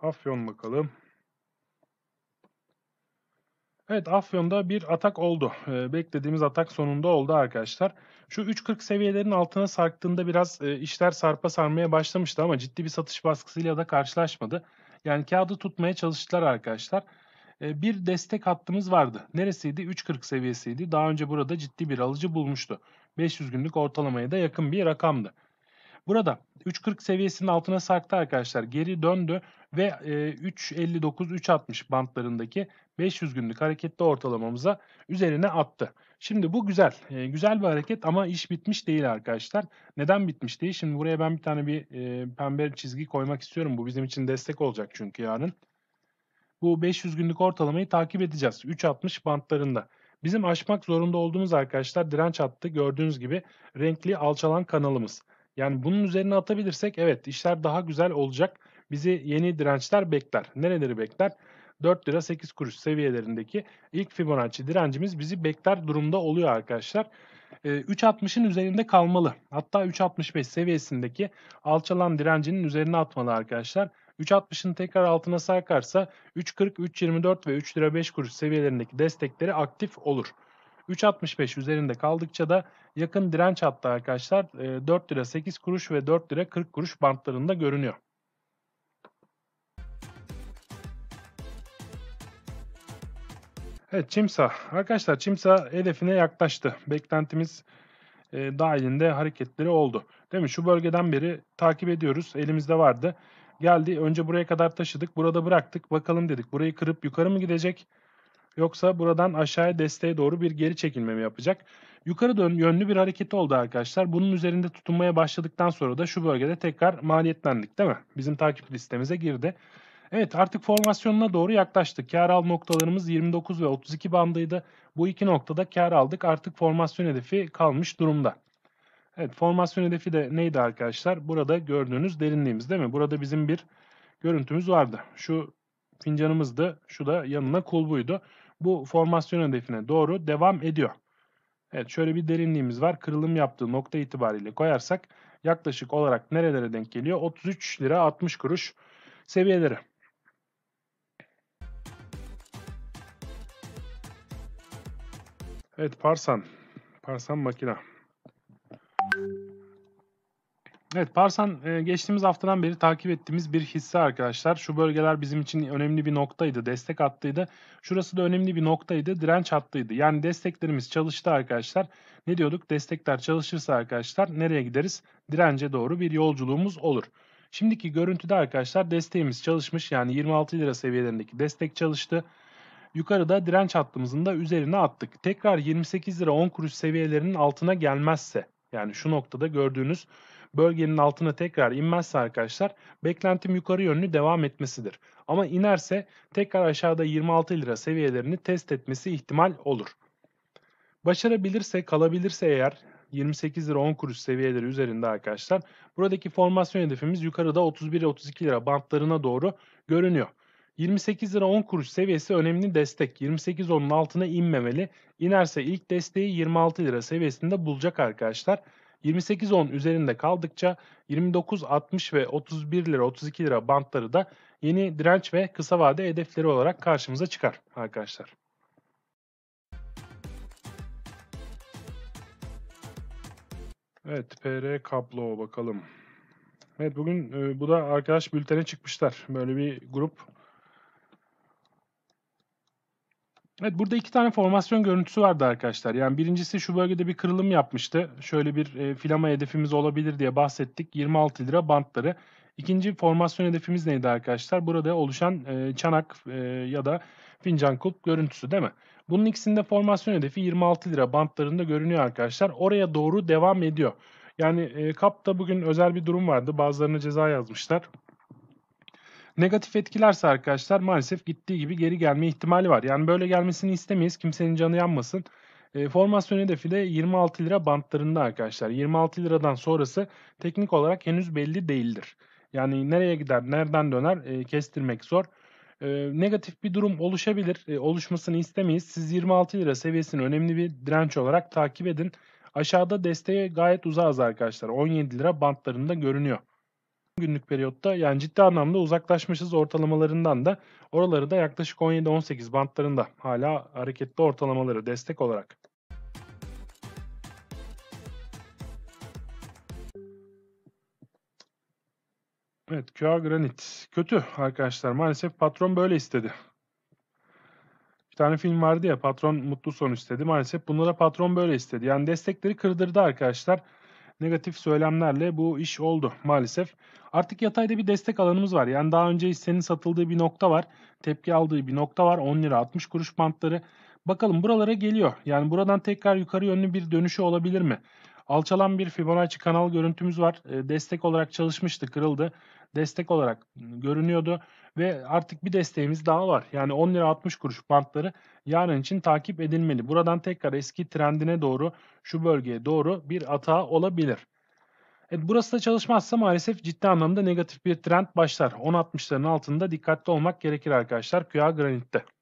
Afyon bakalım. Evet Afyon'da bir atak oldu. Ee, beklediğimiz atak sonunda oldu arkadaşlar. Şu 3.40 seviyelerin altına sarktığında biraz e, işler sarpa sarmaya başlamıştı ama ciddi bir satış baskısıyla da karşılaşmadı. Yani kağıdı tutmaya çalıştılar arkadaşlar. Ee, bir destek hattımız vardı. Neresiydi? 3.40 seviyesiydi. Daha önce burada ciddi bir alıcı bulmuştu. 500 günlük ortalamaya da yakın bir rakamdı. Burada 3.40 seviyesinin altına sarktı arkadaşlar. Geri döndü ve 3.59-3.60 e, bantlarındaki 500 günlük hareketli ortalamamıza üzerine attı. Şimdi bu güzel. E, güzel bir hareket ama iş bitmiş değil arkadaşlar. Neden bitmiş değil? Şimdi buraya ben bir tane bir e, pembe çizgi koymak istiyorum. Bu bizim için destek olacak çünkü yarın. Bu 500 günlük ortalamayı takip edeceğiz. 3.60 bantlarında. Bizim aşmak zorunda olduğumuz arkadaşlar direnç attı. gördüğünüz gibi renkli alçalan kanalımız. Yani bunun üzerine atabilirsek evet işler daha güzel olacak. Bizi yeni dirençler bekler. Nereleri bekler? 4 lira 8 kuruş seviyelerindeki ilk Fibonacci direncimiz bizi bekler durumda oluyor arkadaşlar. 3.60'ın ee, üzerinde kalmalı. Hatta 3.65 seviyesindeki alçalan direncinin üzerine atmalı arkadaşlar. 3.60'ın tekrar altına sarkarsa 3.40, 3.24 ve 3 lira 5 kuruş seviyelerindeki destekleri aktif olur. 3.65 üzerinde kaldıkça da yakın direnç hattı arkadaşlar 4 e, lira 8 kuruş ve 4 lira 40 kuruş bantlarında görünüyor. Evet Çimsa. Arkadaşlar Çimsa hedefine yaklaştı. Beklentimiz e, dahilinde hareketleri oldu. Değil mi? Şu bölgeden beri takip ediyoruz. Elimizde vardı. Geldi. Önce buraya kadar taşıdık. Burada bıraktık. Bakalım dedik. Burayı kırıp yukarı mı gidecek? Yoksa buradan aşağıya desteğe doğru bir geri çekilme mi yapacak? Yukarı dön yönlü bir hareket oldu arkadaşlar. Bunun üzerinde tutunmaya başladıktan sonra da şu bölgede tekrar maliyetlendik değil mi? Bizim takip listemize girdi. Evet artık formasyonuna doğru yaklaştık. Kar al noktalarımız 29 ve 32 bandıydı. Bu iki noktada kar aldık. Artık formasyon hedefi kalmış durumda. Evet formasyon hedefi de neydi arkadaşlar? Burada gördüğünüz derinliğimiz değil mi? Burada bizim bir görüntümüz vardı. Şu fincanımızdı. Şu da yanına kulbuydu bu formasyon hedefine doğru devam ediyor. Evet şöyle bir derinliğimiz var. Kırılım yaptığı nokta itibariyle koyarsak yaklaşık olarak nerelere denk geliyor? 33 lira 60 kuruş seviyeleri. Evet Parsan. Parsan makina. Evet Parsan e, geçtiğimiz haftadan beri takip ettiğimiz bir hisse arkadaşlar. Şu bölgeler bizim için önemli bir noktaydı. Destek attıydı. Şurası da önemli bir noktaydı. Direnç attıydı. Yani desteklerimiz çalıştı arkadaşlar. Ne diyorduk? Destekler çalışırsa arkadaşlar nereye gideriz? Dirence doğru bir yolculuğumuz olur. Şimdiki görüntüde arkadaşlar desteğimiz çalışmış. Yani 26 lira seviyelerindeki destek çalıştı. Yukarıda direnç hattımızın da üzerine attık. Tekrar 28 lira 10 kuruş seviyelerinin altına gelmezse yani şu noktada gördüğünüz bölgenin altına tekrar inmezse arkadaşlar beklentim yukarı yönlü devam etmesidir. Ama inerse tekrar aşağıda 26 lira seviyelerini test etmesi ihtimal olur. Başarabilirse kalabilirse eğer 28 lira 10 kuruş seviyeleri üzerinde arkadaşlar. Buradaki formasyon hedefimiz yukarıda 31-32 lira bantlarına doğru görünüyor. 28 lira 10 kuruş seviyesi önemli destek. 28 onun altına inmemeli. İnerse ilk desteği 26 lira seviyesinde bulacak arkadaşlar. 28.10 üzerinde kaldıkça 29.60 ve 31 lira 32 lira bantları da yeni direnç ve kısa vade hedefleri olarak karşımıza çıkar arkadaşlar. Evet PR kablo bakalım. Evet bugün e, bu da arkadaş bültene çıkmışlar. Böyle bir grup Evet burada iki tane formasyon görüntüsü vardı arkadaşlar. Yani birincisi şu bölgede bir kırılım yapmıştı. Şöyle bir e, filama hedefimiz olabilir diye bahsettik. 26 lira bantları. İkinci formasyon hedefimiz neydi arkadaşlar? Burada oluşan e, çanak e, ya da fincan kulp görüntüsü değil mi? Bunun ikisinde formasyon hedefi 26 lira bantlarında görünüyor arkadaşlar. Oraya doğru devam ediyor. Yani e, kapta bugün özel bir durum vardı. Bazılarına ceza yazmışlar. Negatif etkilerse arkadaşlar maalesef gittiği gibi geri gelme ihtimali var. Yani böyle gelmesini istemeyiz. Kimsenin canı yanmasın. E, formasyon hedefi de 26 lira bantlarında arkadaşlar. 26 liradan sonrası teknik olarak henüz belli değildir. Yani nereye gider, nereden döner e, kestirmek zor. E, negatif bir durum oluşabilir. E, oluşmasını istemeyiz. Siz 26 lira seviyesini önemli bir direnç olarak takip edin. Aşağıda desteğe gayet uzağız arkadaşlar. 17 lira bantlarında görünüyor günlük periyotta yani ciddi anlamda uzaklaşmışız ortalamalarından da oraları da yaklaşık 17-18 bantlarında hala hareketli ortalamaları destek olarak. Evet QA Granit kötü arkadaşlar maalesef patron böyle istedi. Bir tane film vardı ya patron mutlu son istedi maalesef bunlara patron böyle istedi. Yani destekleri kırdırdı arkadaşlar negatif söylemlerle bu iş oldu maalesef. Artık yatayda bir destek alanımız var. Yani daha önce hissenin satıldığı bir nokta var. Tepki aldığı bir nokta var. 10 lira 60 kuruş bantları. Bakalım buralara geliyor. Yani buradan tekrar yukarı yönlü bir dönüşü olabilir mi? Alçalan bir Fibonacci kanal görüntümüz var. E, destek olarak çalışmıştı, kırıldı. Destek olarak ıı, görünüyordu ve artık bir desteğimiz daha var. Yani 10 lira 60 kuruş bantları yarın için takip edilmeli. Buradan tekrar eski trendine doğru şu bölgeye doğru bir atağa olabilir. Evet, burası da çalışmazsa maalesef ciddi anlamda negatif bir trend başlar. 10.60'ların altında dikkatli olmak gerekir arkadaşlar QA granitte.